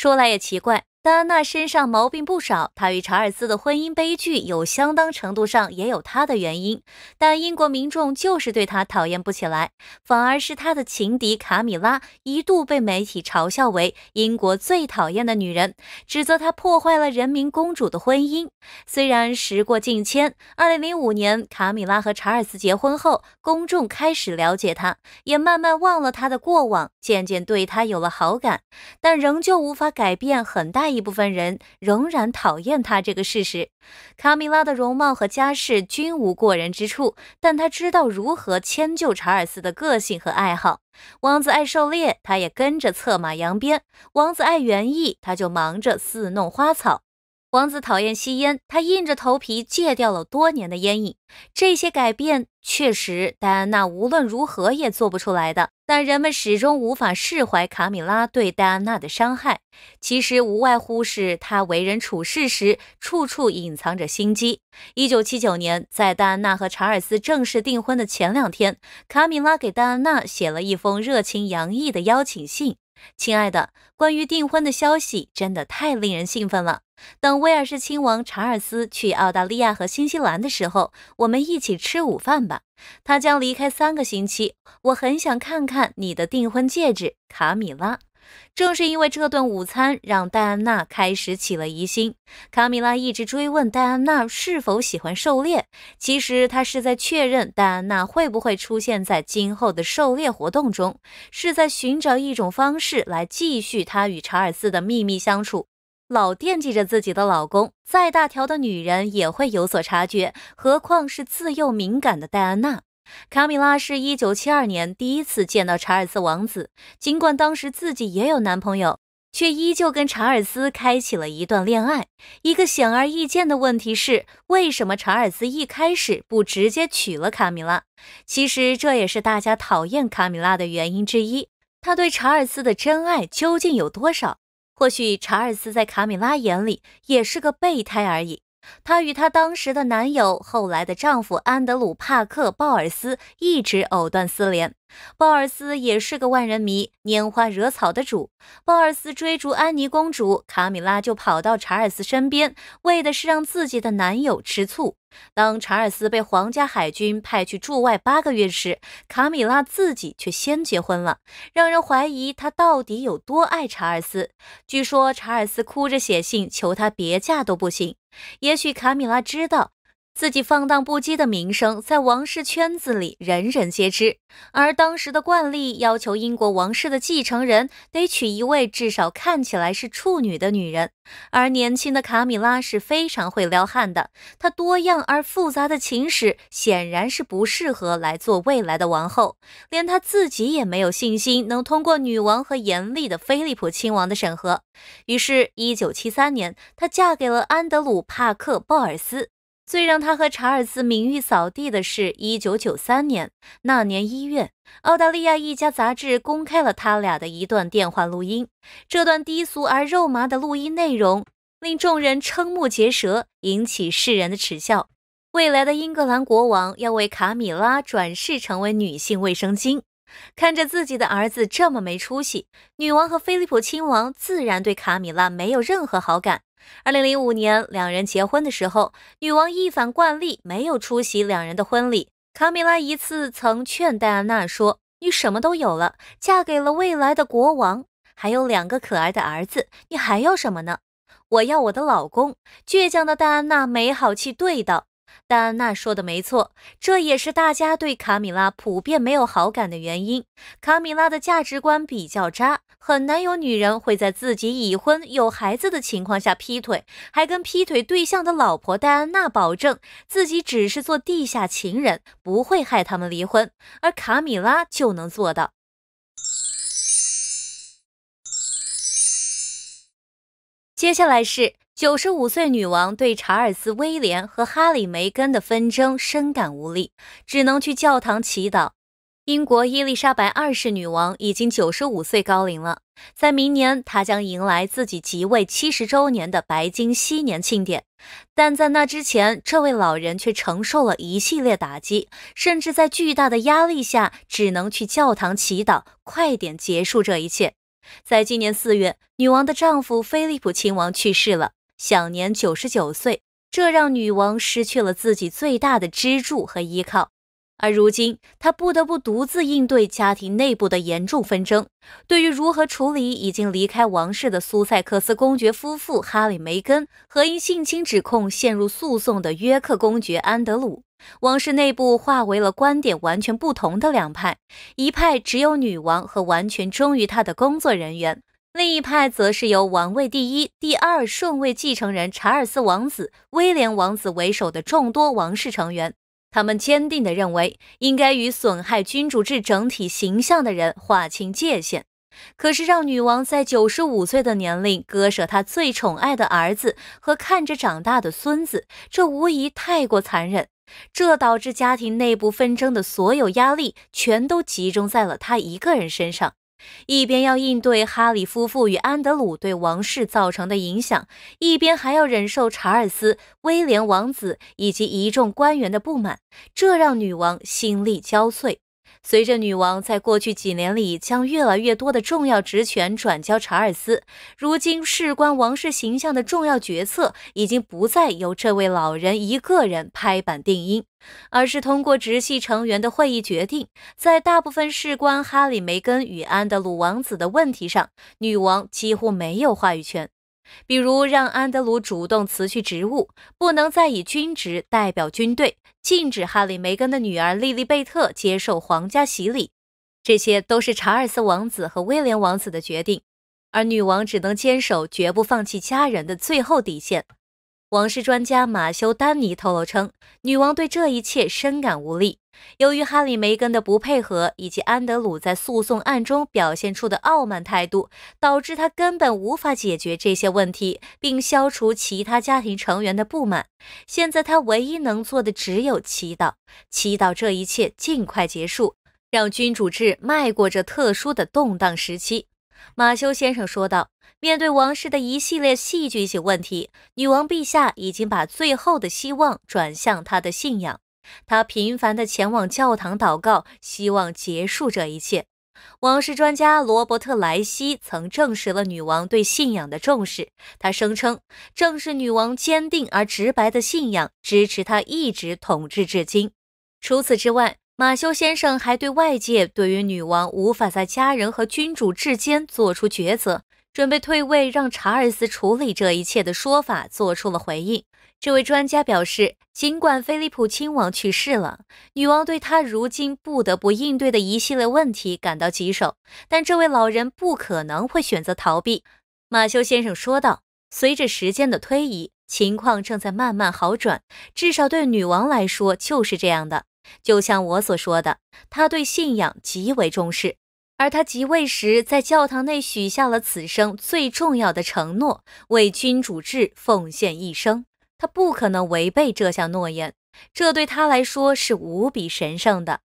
说来也奇怪。戴安娜身上毛病不少，她与查尔斯的婚姻悲剧有相当程度上也有她的原因，但英国民众就是对她讨厌不起来，反而是他的情敌卡米拉一度被媒体嘲笑为英国最讨厌的女人，指责她破坏了人民公主的婚姻。虽然时过境迁，二零零五年卡米拉和查尔斯结婚后，公众开始了解她，也慢慢忘了她的过往，渐渐对她有了好感，但仍旧无法改变很大一。一部分人仍然讨厌他这个事实。卡米拉的容貌和家世均无过人之处，但他知道如何迁就查尔斯的个性和爱好。王子爱狩猎，他也跟着策马扬鞭；王子爱园艺，他就忙着伺弄花草。王子讨厌吸烟，他硬着头皮戒掉了多年的烟瘾。这些改变，确实戴安娜无论如何也做不出来的。但人们始终无法释怀卡米拉对戴安娜的伤害，其实无外乎是他为人处事时处处隐藏着心机。一九七九年，在戴安娜和查尔斯正式订婚的前两天，卡米拉给戴安娜写了一封热情洋溢的邀请信。亲爱的，关于订婚的消息真的太令人兴奋了。等威尔士亲王查尔斯去澳大利亚和新西兰的时候，我们一起吃午饭吧。他将离开三个星期，我很想看看你的订婚戒指，卡米拉。正是因为这顿午餐，让戴安娜开始起了疑心。卡米拉一直追问戴安娜是否喜欢狩猎，其实她是在确认戴安娜会不会出现在今后的狩猎活动中，是在寻找一种方式来继续她与查尔斯的秘密相处。老惦记着自己的老公，再大条的女人也会有所察觉，何况是自幼敏感的戴安娜。卡米拉是1972年第一次见到查尔斯王子，尽管当时自己也有男朋友，却依旧跟查尔斯开启了一段恋爱。一个显而易见的问题是，为什么查尔斯一开始不直接娶了卡米拉？其实这也是大家讨厌卡米拉的原因之一。他对查尔斯的真爱究竟有多少？或许查尔斯在卡米拉眼里也是个备胎而已。她与她当时的男友、后来的丈夫安德鲁·帕克·鲍尔斯一直藕断丝连。鲍尔斯也是个万人迷、拈花惹草的主。鲍尔斯追逐安妮公主，卡米拉就跑到查尔斯身边，为的是让自己的男友吃醋。当查尔斯被皇家海军派去驻外八个月时，卡米拉自己却先结婚了，让人怀疑她到底有多爱查尔斯。据说查尔斯哭着写信求她别嫁都不行。也许卡米拉知道。自己放荡不羁的名声在王室圈子里人人皆知，而当时的惯例要求英国王室的继承人得娶一位至少看起来是处女的女人。而年轻的卡米拉是非常会撩汉的，她多样而复杂的情史显然是不适合来做未来的王后，连她自己也没有信心能通过女王和严厉的菲利普亲王的审核。于是，一九七三年，她嫁给了安德鲁·帕克·鲍尔斯。最让他和查尔斯名誉扫地的是，一九九三年那年一月，澳大利亚一家杂志公开了他俩的一段电话录音。这段低俗而肉麻的录音内容令众人瞠目结舌，引起世人的耻笑。未来的英格兰国王要为卡米拉转世成为女性卫生巾，看着自己的儿子这么没出息，女王和菲利普亲王自然对卡米拉没有任何好感。二零零五年，两人结婚的时候，女王一反惯例没有出席两人的婚礼。卡米拉一次曾劝戴安娜说：“你什么都有了，嫁给了未来的国王，还有两个可爱的儿子，你还要什么呢？”我要我的老公。倔强的戴安娜没好气对道。戴安娜说的没错，这也是大家对卡米拉普遍没有好感的原因。卡米拉的价值观比较渣，很难有女人会在自己已婚有孩子的情况下劈腿，还跟劈腿对象的老婆戴安娜保证自己只是做地下情人，不会害他们离婚，而卡米拉就能做到。接下来是。九十五岁女王对查尔斯、威廉和哈里、梅根的纷争深感无力，只能去教堂祈祷。英国伊丽莎白二世女王已经九十五岁高龄了，在明年她将迎来自己即位七十周年的白金禧年庆典。但在那之前，这位老人却承受了一系列打击，甚至在巨大的压力下，只能去教堂祈祷，快点结束这一切。在今年四月，女王的丈夫菲利普亲王去世了。享年九十九岁，这让女王失去了自己最大的支柱和依靠，而如今她不得不独自应对家庭内部的严重纷争。对于如何处理已经离开王室的苏塞克斯公爵夫妇哈里、梅根，和因性侵指控陷入诉讼的约克公爵安德鲁，王室内部化为了观点完全不同的两派，一派只有女王和完全忠于她的工作人员。另一派则是由王位第一、第二顺位继承人查尔斯王子、威廉王子为首的众多王室成员，他们坚定地认为应该与损害君主制整体形象的人划清界限。可是，让女王在九十五岁的年龄割舍她最宠爱的儿子和看着长大的孙子，这无疑太过残忍。这导致家庭内部纷争的所有压力全都集中在了她一个人身上。一边要应对哈里夫妇与安德鲁对王室造成的影响，一边还要忍受查尔斯、威廉王子以及一众官员的不满，这让女王心力交瘁。随着女王在过去几年里将越来越多的重要职权转交查尔斯，如今事关王室形象的重要决策已经不再由这位老人一个人拍板定音，而是通过直系成员的会议决定。在大部分事关哈里、梅根与安德鲁王子的问题上，女王几乎没有话语权。比如让安德鲁主动辞去职务，不能再以军职代表军队；禁止哈里·梅根的女儿莉莉贝特接受皇家洗礼，这些都是查尔斯王子和威廉王子的决定，而女王只能坚守绝不放弃家人的最后底线。王室专家马修·丹尼透露称，女王对这一切深感无力。由于哈里·梅根的不配合，以及安德鲁在诉讼案中表现出的傲慢态度，导致他根本无法解决这些问题，并消除其他家庭成员的不满。现在，他唯一能做的只有祈祷，祈祷这一切尽快结束，让君主制迈过这特殊的动荡时期。马修先生说道：“面对王室的一系列戏剧性问题，女王陛下已经把最后的希望转向她的信仰。她频繁地前往教堂祷告，希望结束这一切。”王室专家罗伯特莱西曾证实了女王对信仰的重视。他声称，正是女王坚定而直白的信仰支持她一直统治至今。除此之外，马修先生还对外界对于女王无法在家人和君主之间做出抉择，准备退位让查尔斯处理这一切的说法做出了回应。这位专家表示，尽管菲利普亲王去世了，女王对她如今不得不应对的一系列问题感到棘手，但这位老人不可能会选择逃避。马修先生说道：“随着时间的推移，情况正在慢慢好转，至少对女王来说就是这样的。”就像我所说的，他对信仰极为重视。而他即位时，在教堂内许下了此生最重要的承诺——为君主制奉献一生。他不可能违背这项诺言，这对他来说是无比神圣的。